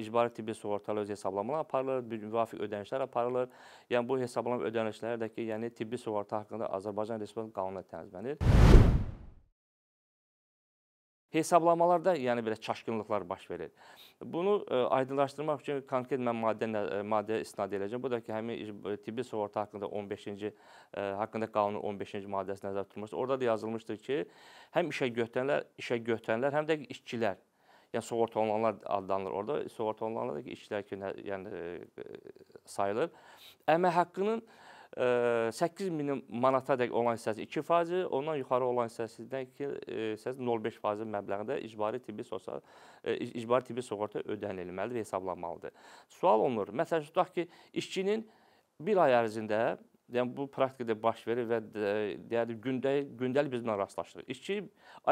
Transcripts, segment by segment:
icbari tibbi sığortalı öz hesablamalar aparılır, müvafiq ödənişlər aparılır. Yəni bu hesablama ödənişləri də ki, yəni tibbi sığorta haqqında Azərbaycan Respublikası qanununa tənzimlənir. Hesablamalarda yəni belə çaşqınlıqlar baş verir. Bunu ə, e, aydınlaşdırmaq üçün konkret mən maddə e, maddəyə istinad edəcəm. Bu da ki, həmin e, tibbi sığorta haqqında 15-ci haqqında qanunun 15-ci maddəsi nəzərdə tutulmuşdur. Orada da yazılmışdır ki, həm işə götürənlər, işə götürənlər, həm də işçilər yəni sığortalananlar adlanır orada. Sığortalananlar da işçilər üçün yəni e, sayılır. Əmək haqqının 8 e, min manata dək olan hissəsi 2 faizi, ondan yuxarı olan hissəsindən ki, e, hissəsi 0,5 faizi məbləğində icbari tibbi sosial icbari tibbi sığorta ödənilməlidir və hesablanmalıdır. Sual olunur. Məsələn, tutaq ki, işçinin bir ay ərzində Yəni bu praktikada baş verir və deyəli gündə gündəlik biz buna rastlaşırıq. İşçi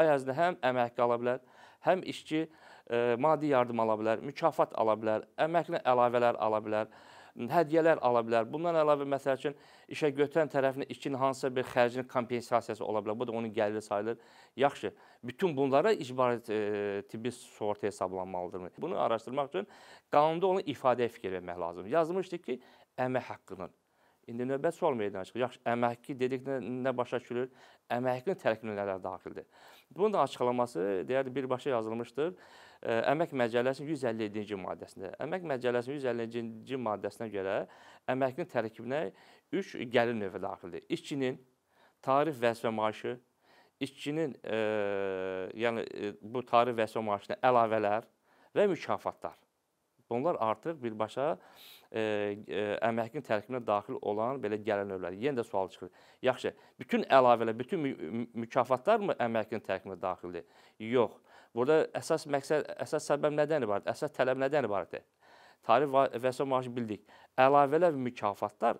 ay ərzində həm əmək haqqı ala bilər, həm işçi ə, e, maddi yardım ala bilər, mükafat ala bilər, əməklə əlavələr ala bilər, hədiyyələr ala bilər. Bundan əlavə məsəl üçün işə götürən tərəfin işçinin hansısa bir xərcinin kompensasiyası ola bilər. Bu da onun gəliri sayılır. Yaxşı. Bütün bunlara icbari e, tibbi sığorta hesablanmalıdırmı? Bunu araşdırmaq üçün qanunda olan ifadəyə fikir vermək lazımdır. Yazmışdı ki, əmək haqqının İndi növbə sual meydana çıxır. Yaxşı, əmək haqqı dedikdə nə başa düşülür? Əmək haqqının tərkibinə nələr daxildir? Bunun da açıqlaması deyərdi birbaşa yazılmışdır. Əmək məcəlləsinin 157-ci maddəsində. Əmək məcəlləsinin 157-ci maddəsinə görə əmək haqqının tərkibinə 3 gəlir növü daxildir. İşçinin tarif vəzifə maaşı, işçinin e, yəni e, bu tarif vəzifə maaşına əlavələr və mükafatlar. Bunlar artıq birbaşa e, e, əməkinin tərkibinə daxil olan belə gələn növləri. Yenə də sual çıxır. Yaxşı, bütün əlavələr, bütün mü mükafatlar mı əməkinin tərkibinə daxildir? Yox. Burada əsas məqsəd, əsas səbəb nədən ibarətdir? Əsas tələb nədən ibarətdir? tarif və s. maaşı bildik. Əlavələr mükafatlar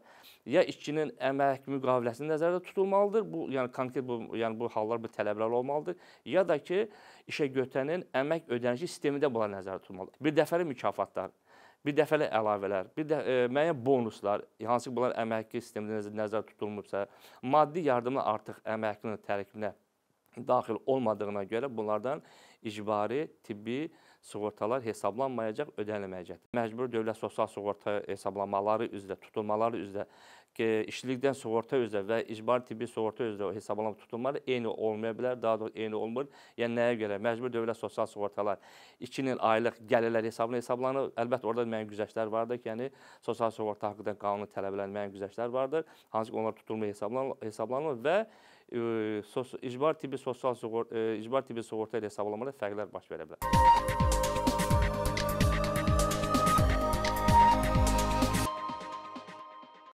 ya işçinin əmək müqaviləsi nəzərdə tutulmalıdır. Bu yəni konkret bu yəni bu hallar bu tələblər olmalıdır. Ya da ki işə götürənin əmək ödənişi sistemində bunlar nəzərdə tutulmalıdır. Bir dəfəlik mükafatlar bir dəfəli əlavələr, bir də e, müəyyən bonuslar, hansı ki bunlar əmək haqqı sistemində nəzərdə tutulmubsa, maddi yardımla artıq əmək haqqının tərkibinə daxil olmadığına görə bunlardan icbari, tibbi sığortalar hesablanmayacaq, ödənilməyəcək. Məcbur dövlət sosial sığorta hesablamaları üzrə, tutulmaları üzrə, e, işçilikdən sığorta üzrə və icbari tibbi sığorta üzrə hesablanma tutulmaları eyni olmaya bilər, daha doğrusu eyni olmur. Yəni nəyə görə? Məcbur dövlət sosial sığortalar 2 il aylıq gəlirlər hesabına hesablanır. Əlbəttə orada müəyyən güzəştlər vardır ki, yəni sosial sığorta haqqında qanuni tələblər müəyyən güzəştlər vardır. Hansı ki onlar tutulmaya hesablanır və icbari tibbi sosial sığorta icbari tibbi sığorta ilə hesablamada fərqlər baş verə bilər.